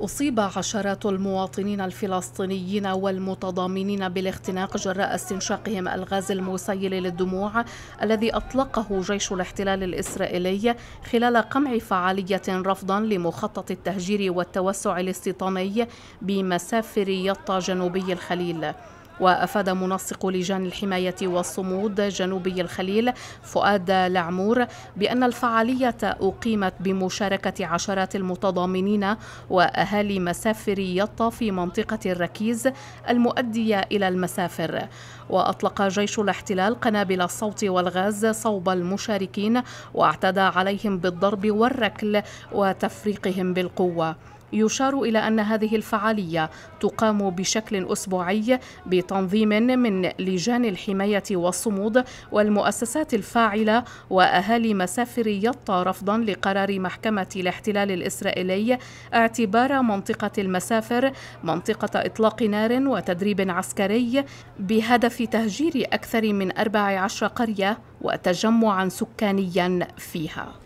أصيب عشرات المواطنين الفلسطينيين والمتضامنين بالاختناق جراء استنشاقهم الغاز المسيل للدموع الذي أطلقه جيش الاحتلال الإسرائيلي خلال قمع فعالية رفضا لمخطط التهجير والتوسع الاستيطاني بمسافر يطا جنوبي الخليل وأفاد منسق لجان الحماية والصمود جنوبي الخليل فؤاد لعمور بأن الفعالية أقيمت بمشاركة عشرات المتضامنين وأهالي مسافر يطا في منطقة الركيز المؤدية إلى المسافر وأطلق جيش الاحتلال قنابل الصوت والغاز صوب المشاركين واعتدى عليهم بالضرب والركل وتفريقهم بالقوة يشار إلى أن هذه الفعالية تقام بشكل أسبوعي بتنظيم من لجان الحماية والصمود والمؤسسات الفاعلة وأهالي مسافر يطا رفضا لقرار محكمة الاحتلال الإسرائيلي اعتبار منطقة المسافر منطقة إطلاق نار وتدريب عسكري بهدف تهجير أكثر من 14 قرية وتجمعا سكانيا فيها